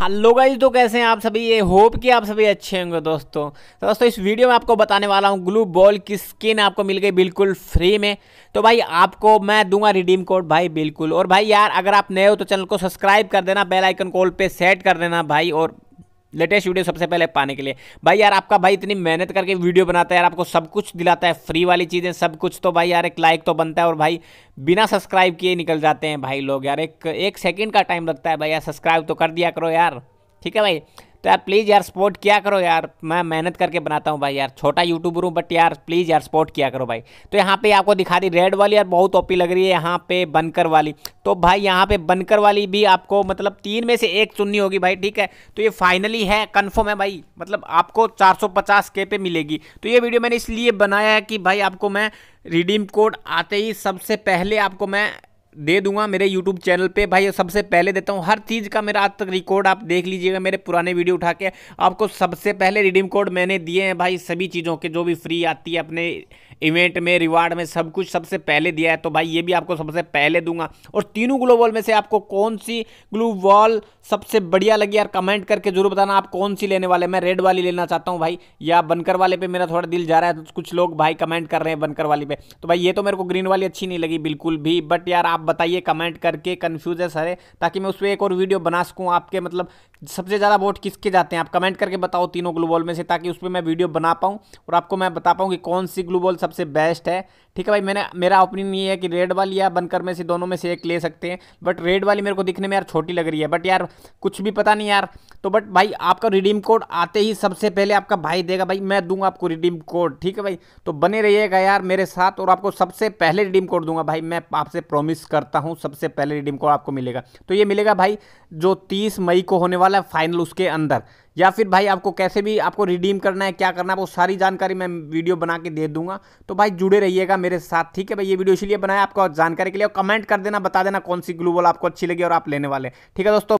hello guys तो कैसे हैं आप सभी ये होप कि आप सभी अच्छे होंगे दोस्तों तो दोस्तों इस वीडियो में आपको बताने वाला हूँ ग्लू बॉल की स्किन आपको मिल गई बिल्कुल फ्री में तो भाई आपको मैं दूंगा रिडीम कोड भाई बिल्कुल और भाई यार अगर आप नए हो तो चैनल को सब्सक्राइब कर देना बेल आइकन कॉल पे सेट कर देना भाई और लेटेस्ट वीडियो सबसे पहले पाने के लिए भाई यार आपका भाई इतनी मेहनत करके वीडियो बनाता है यार आपको सब कुछ दिलाता है फ्री वाली चीज़ें सब कुछ तो भाई यार एक लाइक तो बनता है और भाई बिना सब्सक्राइब किए निकल जाते हैं भाई लोग यार एक एक सेकंड का टाइम लगता है भाई यार सब्सक्राइब तो कर दिया करो यार ठीक है भाई तो यार प्लीज़ यार सपोर्ट किया करो यार मैं मेहनत करके बनाता हूँ भाई यार छोटा यूट्यूबर हूँ बट यार प्लीज़ यार सपोर्ट किया करो भाई तो यहाँ पे आपको दिखा रही रेड वाली यार बहुत ओपी लग रही है यहाँ पे बनकर वाली तो भाई यहाँ पे बनकर वाली भी आपको मतलब तीन में से एक चुननी होगी भाई ठीक है तो ये फाइनली है कन्फर्म है भाई मतलब आपको चार के पे मिलेगी तो ये वीडियो मैंने इसलिए बनाया है कि भाई आपको मैं रिडीम कोड आते ही सबसे पहले आपको मैं दे दूंगा मेरे यूट्यूब चैनल पे भाई सबसे पहले देता हूँ हर चीज़ का मेरा आज तक रिकॉर्ड आप देख लीजिएगा मेरे पुराने वीडियो उठा के आपको सबसे पहले रिडीम कोड मैंने दिए हैं भाई सभी चीज़ों के जो भी फ्री आती है अपने इवेंट में रिवार्ड में सब कुछ सबसे पहले दिया है तो भाई ये भी आपको सबसे पहले दूंगा और तीनों ग्लू वॉल में से आपको कौन सी ग्लू वॉल सबसे बढ़िया लगी यार कमेंट करके जरूर बताना आप कौन सी लेने वाले मैं रेड वाली लेना चाहता हूँ भाई या बनकर वाले पे मेरा थोड़ा दिल जा रहा है तो कुछ लोग भाई कमेंट कर रहे हैं बनकर वाली पे तो भाई ये तो मेरे को ग्रीन वाली अच्छी नहीं लगी बिल्कुल भी बट यार आप बताइए कमेंट करके कन्फ्यूज है सारे ताकि मैं उस पर एक और वीडियो बना सकूँ आपके मतलब सबसे ज़्यादा वोट किसके जाते हैं आप कमेंट करके बताओ तीनों ग्लू बॉल में से ताकि उस पर मैं वीडियो बना पाऊँ और आपको मैं बता पाऊँ कि कौन सी ग्लू बॉल सबसे बेस्ट है ठीक है भाई मैंने मेरा ओपिनियन ये है कि रेड वाली या बनकर में से दोनों में से एक ले सकते हैं बट रेड वाली मेरे को दिखने में यार छोटी लग रही है बट यार कुछ भी पता नहीं यार तो बट भाई आपका रिडीम कोड आते ही सबसे पहले आपका भाई देगा भाई मैं दूंगा आपको रिडीम कोड ठीक है भाई तो बने रहिएगा यार मेरे साथ और आपको सबसे पहले रिडीम कोड दूंगा भाई मैं आपसे प्रॉमिस करता हूँ सबसे पहले रिडीम कोड आपको मिलेगा तो ये मिलेगा भाई जो तीस मई को होने वाला है फाइनल उसके अंदर या फिर भाई आपको कैसे भी आपको रिडीम करना है क्या करना है वो सारी जानकारी मैं वीडियो बना के दे दूंगा तो भाई जुड़े रहिएगा मेरे साथ ठीक है भाई ये वीडियो इसलिए बनाया आपको जानकारी के लिए और कमेंट कर देना बता देना कौन सी ग्लू आपको अच्छी लगी और आप लेने वाले ठीक है दोस्तों